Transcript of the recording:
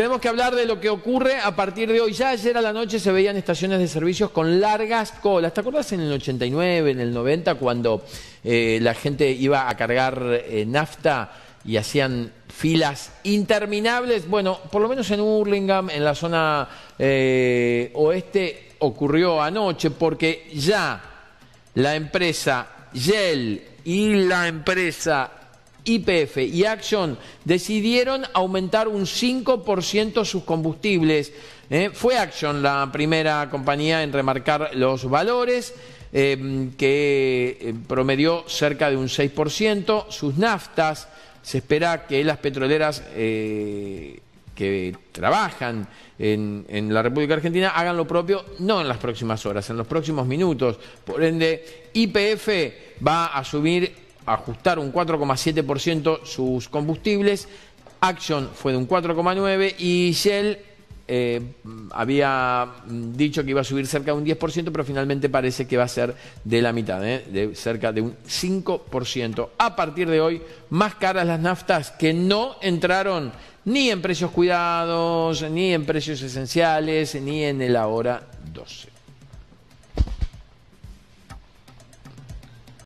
Tenemos que hablar de lo que ocurre a partir de hoy. Ya ayer a la noche se veían estaciones de servicios con largas colas. ¿Te acuerdas? en el 89, en el 90, cuando eh, la gente iba a cargar eh, nafta y hacían filas interminables? Bueno, por lo menos en Hurlingham, en la zona eh, oeste, ocurrió anoche, porque ya la empresa Yell y la empresa YPF y Action decidieron aumentar un 5% sus combustibles. Eh, fue Action la primera compañía en remarcar los valores, em, que eh, promedió cerca de un 6%. Sus naftas, se espera que las petroleras eh, que trabajan en, en, la República Argentina hagan lo propio, no en las próximas horas, en los próximos minutos. Por ende, YPF va a subir ajustar un 4,7% sus combustibles, Action fue de un 4,9% y Shell eh, había dicho que iba a subir cerca de un 10%, pero finalmente parece que va a ser de la mitad, eh, de cerca de un 5%. A partir de hoy, más caras las naftas que no entraron ni en precios cuidados, ni en precios esenciales, ni en el ahora 12.